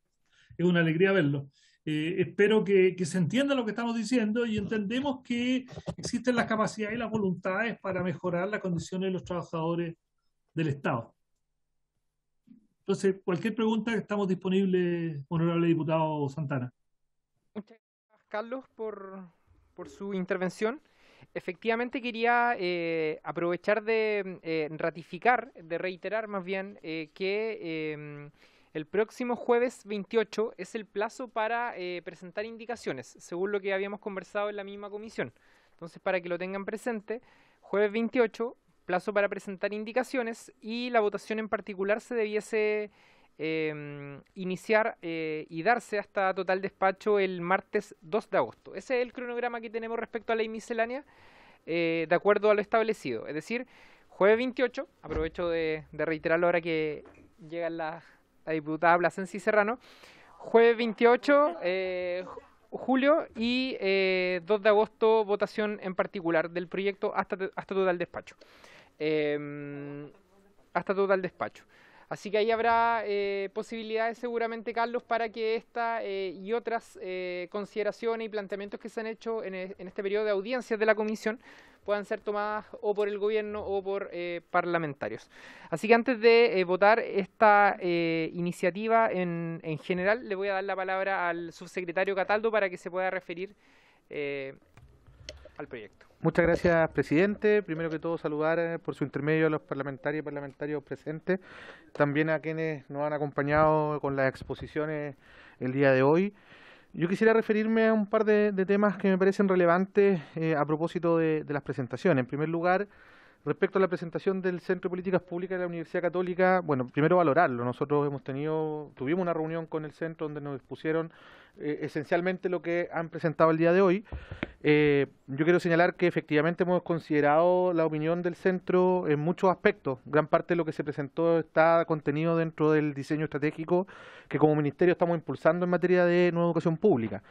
Es una alegría verlo. Eh, espero que, que, se entienda lo que estamos diciendo y entendemos que existen las capacidades y las voluntades para mejorar las condiciones de los trabajadores del Estado. Entonces, cualquier pregunta, estamos disponibles, honorable diputado Santana. Muchas gracias, Carlos, por, por su intervención. Efectivamente, quería eh, aprovechar de eh, ratificar, de reiterar más bien, eh, que em, el próximo jueves 28 es el plazo para presentar indicaciones, según lo que habíamos conversado en la misma comisión. Entonces, para que lo tengan presente, jueves 28 plazo para presentar indicaciones y la votación en particular se debiese em, iniciar eh, y darse hasta total despacho el martes 2 de agosto. Ese es el cronograma que tenemos respecto a la ley miscelánea, eh, de acuerdo a lo establecido. Es decir, jueves 28, aprovecho de, de reiterarlo ahora que llega la, diputada Blasensi Serrano, jueves 28, eh, julio y 2 de agosto votación en particular del proyecto hasta, hasta total despacho. Eh, hasta total despacho. Así que ahí habrá eh, posibilidades seguramente, Carlos, para que esta eh, y otras eh, consideraciones y planteamientos que se han hecho e, en, este periodo de audiencias de la Comisión puedan ser tomadas o por el Gobierno o por parlamentarios. Así que antes de votar esta iniciativa en, en, general, le voy a dar la palabra al subsecretario Cataldo para que se pueda referir Muchas gracias, presidente. Primero que todo, saludar eh, por su intermedio a los parlamentarios y parlamentarios presentes, también a quienes nos han acompañado con las exposiciones el día de hoy. Yo quisiera referirme a un par de, temas que me parecen relevantes eh, a propósito de las presentaciones. En primer lugar, Respecto a la presentación del Centro de Políticas Públicas de la Universidad Católica, bueno, primero valorarlo. Nosotros hemos tenido, tuvimos una reunión con el centro donde nos expusieron eh, esencialmente lo que han presentado el día de hoy. Eh, yo quiero señalar que efectivamente hemos considerado la opinión del centro en muchos aspectos. Gran parte de lo que se presentó está contenido dentro del diseño estratégico que como ministerio estamos impulsando en materia de nueva educación pública.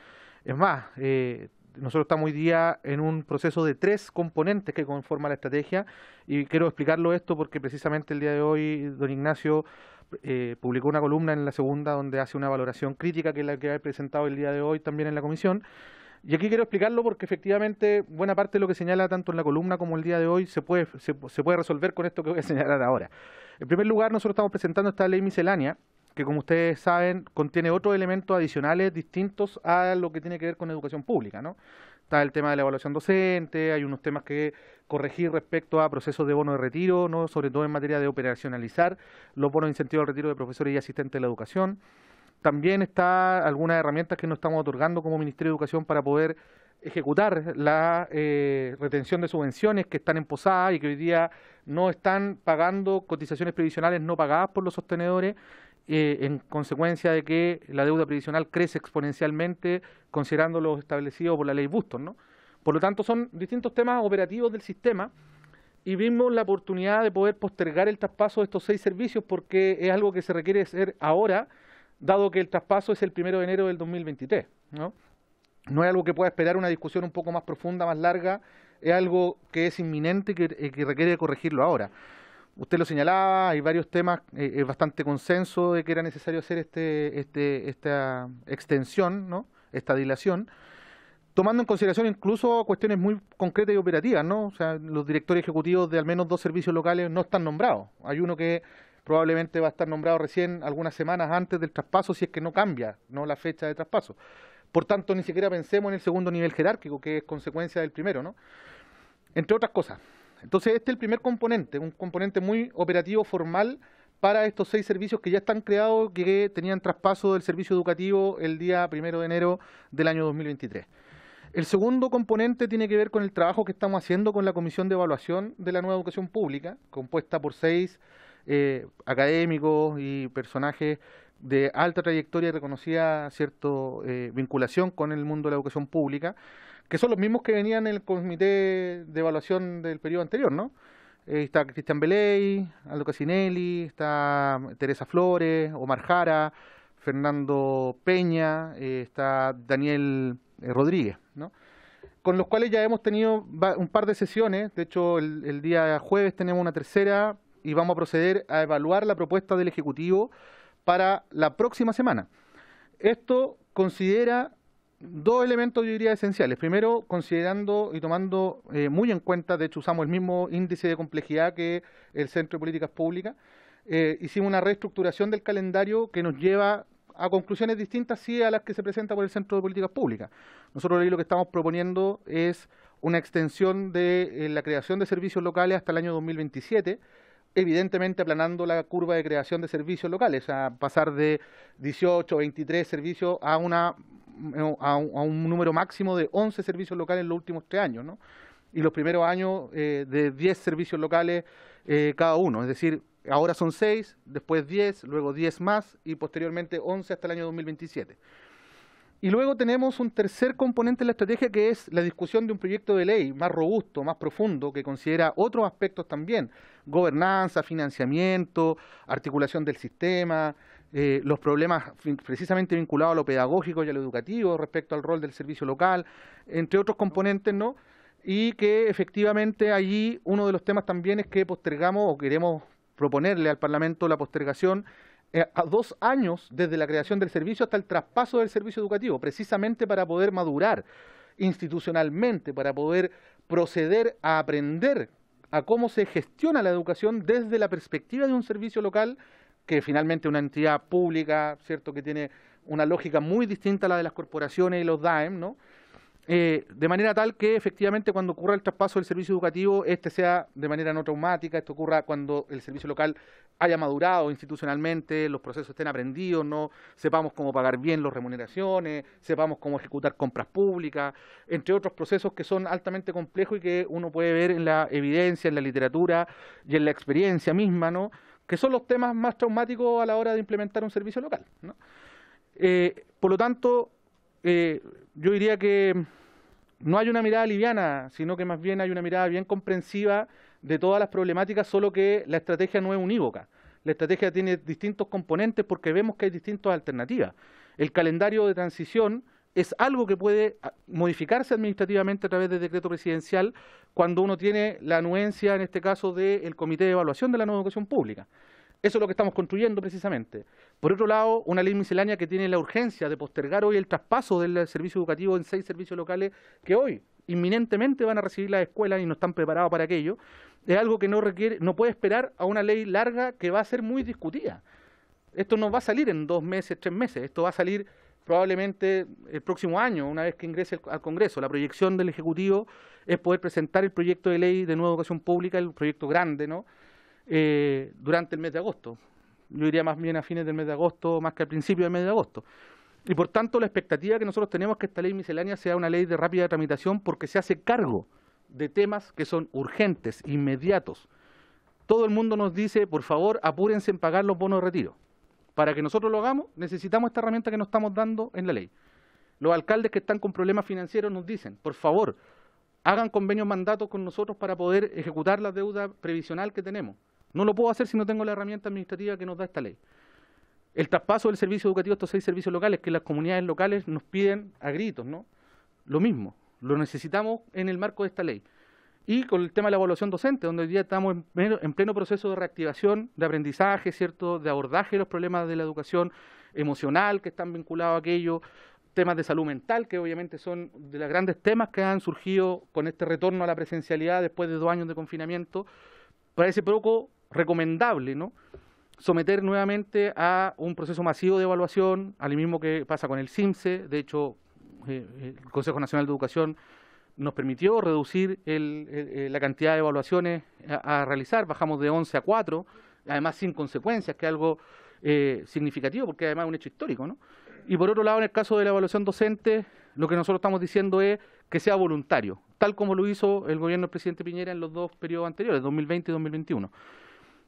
Es más, eh, nosotros estamos hoy día en un proceso de tres componentes que conforman la estrategia y quiero explicarlo esto porque precisamente el día de hoy don Ignacio eh, publicó una columna en la segunda donde hace una valoración crítica que es la que ha presentado el día de hoy también en la comisión. Y aquí quiero explicarlo porque efectivamente buena parte de lo que señala tanto en la columna como el día de hoy se puede, se puede resolver con esto que voy a (laughs) señalar ahora. En primer lugar, nosotros estamos presentando esta ley miscelánea que como ustedes saben contiene otros elementos adicionales distintos a lo que tiene que ver con educación pública, ¿no? Está el tema de la evaluación docente, hay unos temas que corregir respecto a procesos de bono de retiro, ¿no? sobre todo en materia de operacionalizar los bonos de incentivo al retiro de profesores y asistentes de la educación. También está algunas herramientas que nos estamos otorgando como Ministerio de Educación para poder ejecutar la eh, retención de subvenciones que están en posada y que hoy día no están pagando cotizaciones previsionales no pagadas por los sostenedores, eh, en consecuencia de que la deuda previsional crece exponencialmente considerando lo establecido por la ley Buston, ¿no? Por lo tanto, son distintos temas operativos del sistema y vimos la oportunidad de poder postergar el traspaso de estos seis servicios porque es algo que se requiere hacer ahora, dado que el traspaso es el primero de enero del 2023. ¿no? no es algo que pueda esperar una discusión un poco más profunda, más larga es algo que es inminente y que, requiere corregirlo ahora. Usted lo señalaba, hay varios temas, eh, bastante consenso de que era necesario hacer este, este, esta extensión, ¿no? esta dilación, tomando en consideración incluso cuestiones muy concretas y operativas, ¿no? O sea, los directores ejecutivos de al menos dos servicios locales no están nombrados. Hay uno que probablemente va a estar nombrado recién algunas semanas antes del traspaso si es que no cambia no la fecha de traspaso. Por tanto, ni siquiera pensemos en el segundo nivel jerárquico, que es consecuencia del primero, ¿no? Entre otras cosas. Entonces, este es el primer componente, un componente muy operativo, formal, para estos seis servicios que ya están creados, que tenían traspaso del servicio educativo el día primero de enero del año 2023. El segundo componente tiene que ver con el trabajo que estamos haciendo con la Comisión de Evaluación de la Nueva Educación Pública, compuesta por seis eh, académicos y personajes de alta trayectoria y reconocida cierto eh, vinculación con el mundo de la educación pública, que son los mismos que venían en el comité de evaluación del periodo anterior, ¿no? Eh, está Cristian Beley, Aldo Casinelli, está eh, Teresa Flores, Omar Jara, Fernando Peña, está Daniel Rodríguez, ¿no? con los cuales ya hemos tenido un par de sesiones, de hecho el día jueves tenemos una tercera y vamos a proceder a evaluar la propuesta del Ejecutivo para la próxima semana. Esto considera dos elementos, yo diría, esenciales. Primero, considerando y tomando eh, muy en cuenta, de hecho usamos el mismo índice de complejidad que el Centro de Políticas Públicas, eh, hicimos una reestructuración del calendario que nos lleva a conclusiones distintas sí a las que se presenta por el Centro de Políticas Públicas. Nosotros lo que estamos proponiendo es una extensión de eh, la creación de servicios locales hasta el año 2027 evidentemente aplanando la curva de creación de servicios locales, a pasar de 18 o 23 servicios a, mm, a un, a, número máximo de 11 servicios locales en los últimos tres años, ¿no? y los primeros años eh, de 10 servicios locales eh, cada uno, es decir, ahora son 6, después 10, luego 10 más y posteriormente 11 hasta el año 2027. Y luego tenemos un tercer componente de la estrategia que es la discusión de un proyecto de ley más robusto, más profundo, que considera otros aspectos también, gobernanza, financiamiento, articulación del sistema, eh, los problemas precisamente vinculados a lo pedagógico y a lo educativo respecto al rol del servicio local, entre otros componentes, ¿no? Y que efectivamente allí uno de los temas también es que postergamos o queremos proponerle al Parlamento la postergación eh, a dos años desde la creación del servicio hasta el traspaso del servicio educativo, precisamente para poder madurar institucionalmente, para poder proceder a aprender a cómo se gestiona la educación desde la perspectiva de un servicio local que finalmente una entidad pública, ¿cierto?, que tiene una lógica muy distinta a la de las corporaciones y los DAEM, ¿no? Eh, de manera tal que efectivamente cuando ocurra el traspaso del servicio educativo, este sea de manera no traumática, esto ocurra cuando el servicio local haya madurado institucionalmente, los procesos estén aprendidos, no sepamos cómo pagar bien las remuneraciones, sepamos cómo ejecutar compras públicas, entre otros procesos que son altamente complejos y que uno puede ver en la evidencia, en la literatura y en la experiencia misma, ¿no? que son los temas más traumáticos a la hora de implementar un servicio local. ¿no? Eh, por lo tanto, eh, yo diría que no hay una mirada liviana, sino que más bien hay una mirada bien comprensiva de todas las problemáticas, solo que la estrategia no es unívoca. La estrategia tiene distintos componentes porque vemos que hay distintas alternativas. El calendario de transición es algo que puede ah, modificarse administrativamente a través del decreto presidencial cuando uno tiene la anuencia, en este caso, del Comité de Evaluación de la Nueva Educación Pública. Eso es lo que estamos construyendo precisamente. Por otro lado, una ley miscelánea que tiene la urgencia de postergar hoy el traspaso del servicio educativo en seis servicios locales que hoy inminentemente van a recibir las escuelas y no están preparados para aquello, es algo que no requiere, no puede esperar a una ley larga que va a ser muy discutida. Esto no va a salir en dos meses, tres meses, esto va a salir probablemente el próximo año, una vez que ingrese al Congreso. La proyección del Ejecutivo es poder presentar el proyecto de ley de nueva educación pública, el proyecto grande, ¿no? Eh, durante el mes de agosto. Yo diría más bien a fines del mes de agosto, más que al principio del mes de agosto. Y por tanto, la expectativa que nosotros tenemos es que esta ley miscelánea sea una ley de rápida tramitación porque se hace cargo de temas que son urgentes, inmediatos. Todo el mundo nos dice, por favor, apúrense en pagar los bonos de retiro. Para que nosotros lo hagamos, necesitamos esta herramienta que nos estamos dando en la ley. Los alcaldes que están con problemas financieros nos dicen, por favor, hagan convenios mandatos con nosotros para poder ejecutar la deuda previsional que tenemos. No lo puedo hacer si no tengo la herramienta administrativa que nos da esta ley. El traspaso del servicio educativo a estos seis servicios locales, que las comunidades locales nos piden a gritos, ¿no? Lo mismo, lo necesitamos en el marco de esta ley. Y con el tema de la evaluación docente, donde hoy día estamos en pleno, proceso de reactivación, de aprendizaje, ¿cierto? De abordaje de los problemas de la educación emocional que están vinculados a aquello, temas de salud mental, que obviamente son de los grandes temas que han surgido con este retorno a la presencialidad después de dos años de confinamiento. Parece poco recomendable, ¿no? someter nuevamente a un proceso masivo de evaluación, al mismo que pasa con el CIMSE. De hecho, eh, eh, el Consejo Nacional de Educación nos permitió reducir eh, la cantidad de evaluaciones a, realizar, bajamos de 11 a 4, además sin consecuencias, que es algo significativo, porque además es un hecho histórico. Y por otro lado, en el caso de la evaluación docente, lo que nosotros estamos diciendo es que sea voluntario, tal como lo hizo el gobierno del presidente Piñera en los dos periodos anteriores, 2020 y 2021.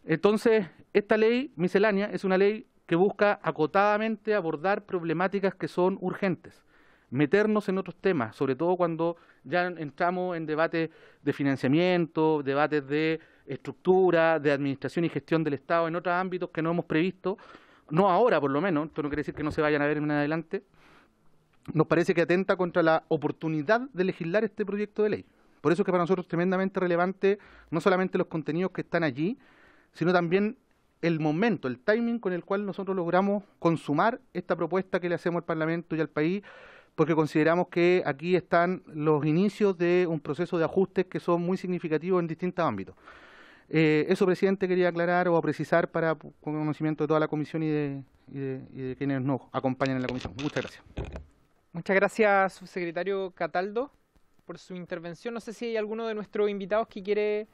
Entonces, esta ley miscelánea es una ley que busca acotadamente abordar problemáticas que son urgentes, meternos en otros temas, sobre todo cuando ya entramos en debates de financiamiento, debates de estructura, de administración y gestión del Estado, en otros ámbitos que no hemos previsto, no ahora por lo menos, esto no quiere decir que no se vayan a ver en adelante, nos parece que atenta contra la oportunidad de legislar este proyecto de ley. Por eso es que para nosotros es tremendamente relevante no solamente los contenidos que están allí, sino también el momento, el timing con el cual nosotros logramos consumar esta propuesta que le hacemos al Parlamento y al país, porque consideramos que aquí están los inicios de un proceso de ajustes que son muy significativos en distintos ámbitos. Eh, eso, presidente, quería aclarar o precisar para conocimiento de toda la comisión y de, y de quienes nos acompañan en la comisión. Muchas gracias. Muchas gracias, subsecretario Cataldo, por su intervención. No sé si hay alguno de nuestros invitados que quiere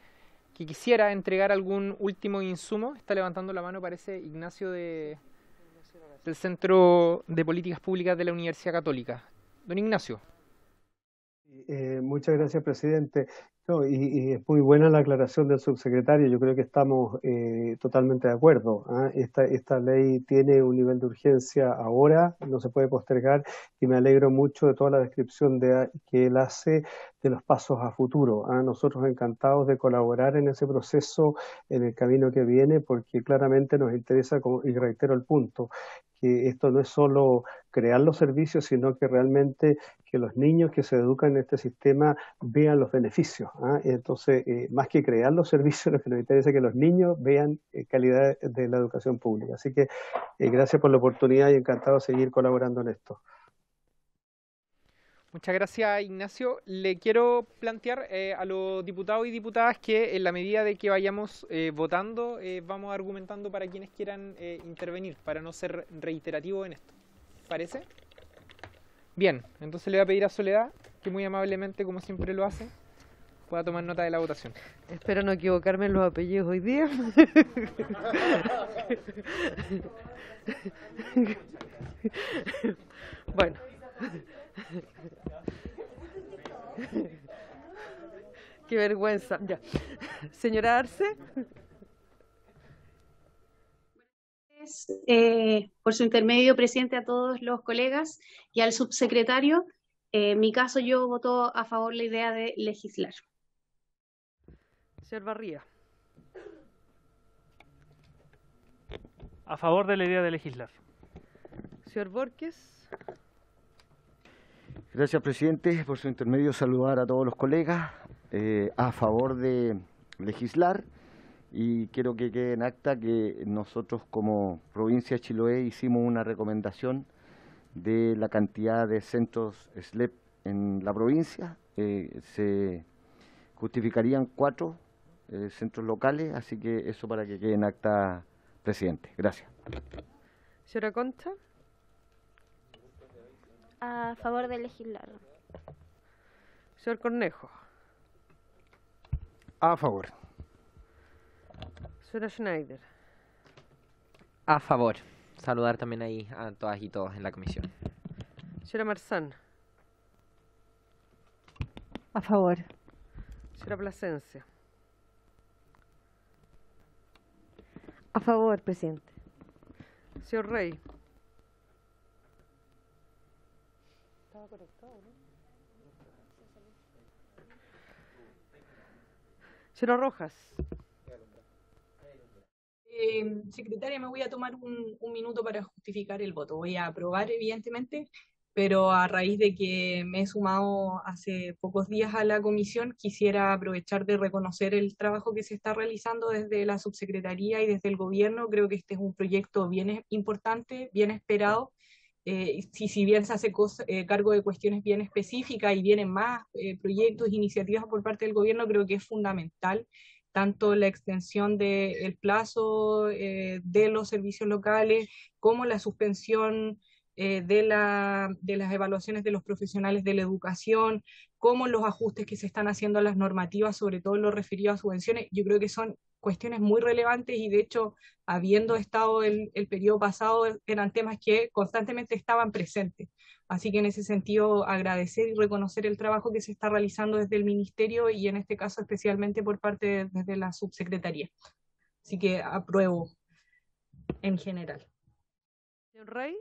que quisiera entregar algún último insumo. Está levantando la mano, parece, Ignacio de, del Centro de Políticas Públicas de la Universidad Católica. Don Ignacio. Eh, muchas gracias, presidente. No, y, es muy buena la aclaración del subsecretario. Yo creo que estamos eh, totalmente de acuerdo. ¿ah? Esta, esta ley tiene un nivel de urgencia ahora, no se puede postergar y me alegro mucho de toda la descripción de, que él hace de los pasos a futuro. ¿ah? Nosotros encantados de colaborar en ese proceso, en el camino que viene, porque claramente nos interesa, y reitero el punto, que esto no es solo crear los servicios, sino que realmente que los niños que se educan en este sistema vean los beneficios. ¿ah? Entonces, eh, más que crear los (laughs) servicios, lo que nos interesa es que los niños vean eh, calidad de la educación pública. Así que eh, gracias por la oportunidad y encantado de seguir colaborando en esto. Muchas gracias, Ignacio. Le quiero plantear a los diputados y diputadas que en la medida de que vayamos votando, vamos argumentando para quienes quieran intervenir, para no ser reiterativo en esto. ¿Parece? Bien, entonces le voy a pedir a Soledad que muy amablemente, como siempre lo hace, pueda tomar nota de la votación. Espero no equivocarme en los apellidos hoy día. bueno. Qué vergüenza. Señora Arce. Eh, por su intermedio, presidente, a todos los colegas y al subsecretario. en eh, mi caso, yo voto a favor la idea de legislar. Señor Barría. A favor de la idea de legislar. Señor Borges. Gracias, presidente. Por su intermedio, saludar a todos los colegas eh, a favor de legislar. Y quiero que quede en acta que nosotros como provincia de Chiloé hicimos una recomendación de la cantidad de centros SLEP en la provincia. Eh, se justificarían cuatro eh, centros locales, así que eso para que quede en acta, presidente. Gracias. Señora Concha. A favor de legislar. Señor Cornejo. A favor. Señora Schneider. A favor. Saludar también ahí a todas y todos en la comisión. Señora Marzán. A favor. Señora Plasencia. A favor, presidente. Señor Rey. Señora Rojas. Eh, secretaria, me voy a tomar un, un minuto para justificar el voto. Voy a aprobar, evidentemente, pero a raíz de que me he sumado hace pocos días a la comisión, quisiera aprovechar de reconocer el trabajo que se está realizando desde la subsecretaría y desde el gobierno. Creo que este es un proyecto bien importante, bien esperado. Eh, si, si, bien se hace eh, cargo de cuestiones bien específicas y vienen más proyectos eh, proyectos, iniciativas por parte del gobierno, creo que es fundamental tanto la extensión del plazo eh, de los servicios locales como la suspensión eh, de, las evaluaciones de los profesionales de la educación, como los ajustes que se están haciendo a las normativas, sobre todo lo referido a subvenciones, yo creo que son cuestiones muy relevantes y de hecho, habiendo estado el, el periodo pasado, eh, eran temas que constantemente estaban presentes. Así que en ese sentido, agradecer y reconocer el trabajo que se está realizando desde el Ministerio y en este caso especialmente por parte de, desde la Subsecretaría. Así que apruebo en general. Señor Rey.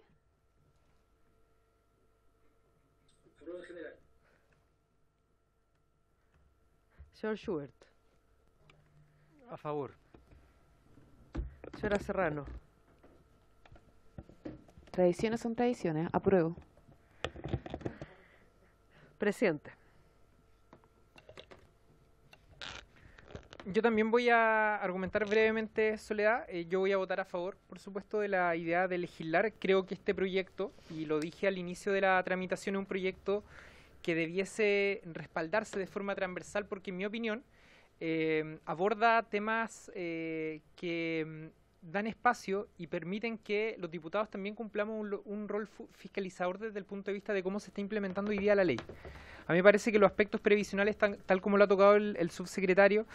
Señor Schubert. A favor. Señora Serrano. Tradiciones son tradiciones. Apruebo. Presidente. Yo también voy a argumentar brevemente, Soledad. Eh, yo voy a votar a favor, por supuesto, de la idea de legislar. Creo que este proyecto, y lo dije al inicio de la tramitación, es un proyecto que debiese respaldarse de forma transversal porque, en mi opinión, eh, aborda temas eh, que mm, dan espacio y permiten que los diputados también cumplamos un, rol fiscalizador desde el punto de vista de cómo se está implementando hoy día la ley. A mí me parece que los aspectos previsionales, tal como lo ha tocado el subsecretario,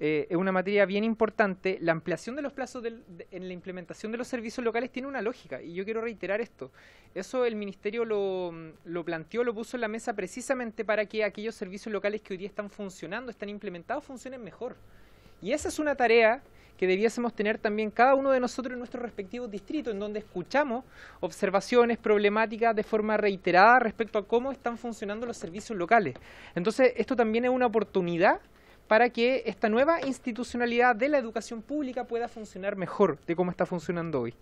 eh, es una materia bien importante. La ampliación de los plazos en la implementación de los servicios locales tiene una lógica y yo quiero reiterar esto. Eso el Ministerio lo, lo, planteó, lo puso en la mesa precisamente para que aquellos servicios locales que hoy día están funcionando, están implementados, funcionen mejor. Y esa es una tarea que debiésemos tener también cada uno de nosotros en nuestros respectivos distritos, en donde escuchamos observaciones, problemáticas de forma reiterada respecto a cómo están funcionando los servicios locales. Entonces, esto también es una oportunidad para que esta nueva institucionalidad de la educación pública pueda funcionar mejor de cómo está funcionando hoy.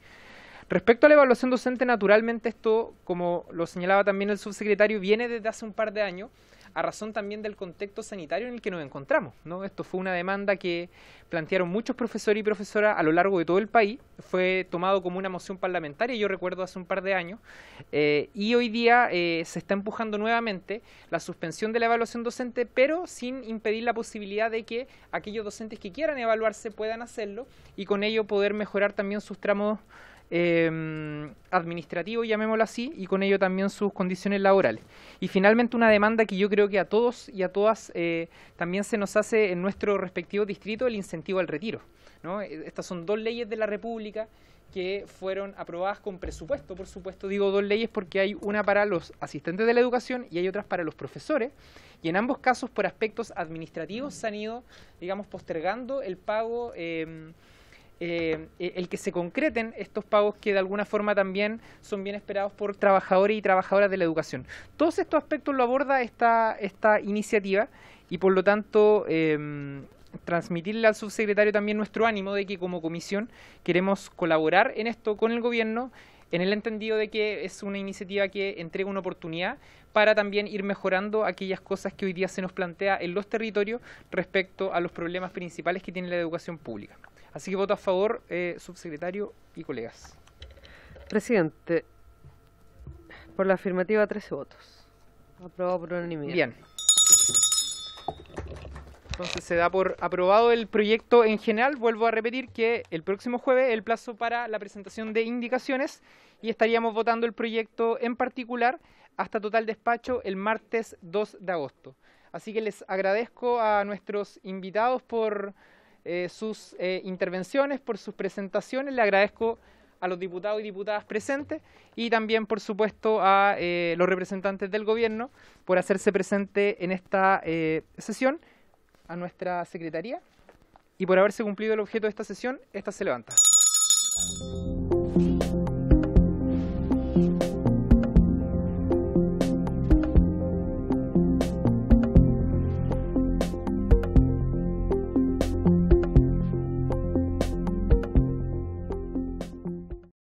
Respecto a la evaluación docente, naturalmente esto, como lo señalaba también el subsecretario, viene desde hace un par de años a razón también del contexto sanitario en el que nos encontramos. ¿no? Esto fue una demanda que plantearon muchos profesores y profesoras a lo largo de todo el país, fue tomado como una moción parlamentaria, yo recuerdo hace un par de años, eh, y hoy día eh, se está empujando nuevamente la suspensión de la evaluación docente, pero sin impedir la posibilidad de que aquellos docentes que quieran evaluarse puedan hacerlo y con ello poder mejorar también sus tramos Em, administrativo, llamémoslo así, y con ello también sus condiciones laborales. Y finalmente una demanda que yo creo que a todos y a todas eh, también se nos hace en nuestro respectivo distrito el incentivo al retiro. Eh, estas son dos leyes de la República que fueron aprobadas con presupuesto, por supuesto, digo dos leyes porque hay una para los asistentes de la educación y hay otras para los profesores, y en ambos casos por aspectos administrativos se han ido, digamos, postergando el pago. Em, eh, e-, el que se concreten estos pagos que de alguna forma también son bien esperados por trabajadores y trabajadoras de la educación. Todos estos aspectos lo aborda esta, iniciativa y por lo tanto em, transmitirle al subsecretario también nuestro ánimo de que como comisión queremos colaborar en esto con el gobierno en el entendido de que es una iniciativa que entrega una oportunidad para también ir mejorando aquellas cosas que hoy día se nos plantea en los territorios respecto a los problemas principales que tiene la educación pública. Así que voto a favor, eh, subsecretario y colegas. Presidente, por la afirmativa 13 votos. Aprobado por unanimidad. Bien. Entonces se da por aprobado el proyecto en general. Vuelvo a repetir que el próximo jueves el plazo para la presentación de indicaciones y estaríamos votando el proyecto en particular hasta total despacho el martes 2 de agosto. Así que les agradezco a nuestros invitados por eh, sus eh, intervenciones, por sus presentaciones. Le agradezco a los diputados y diputadas presentes y también, por supuesto, a eh, los representantes del gobierno por hacerse presente en esta sesión, a nuestra secretaría y por haberse cumplido el objeto de esta sesión. Esta se levanta.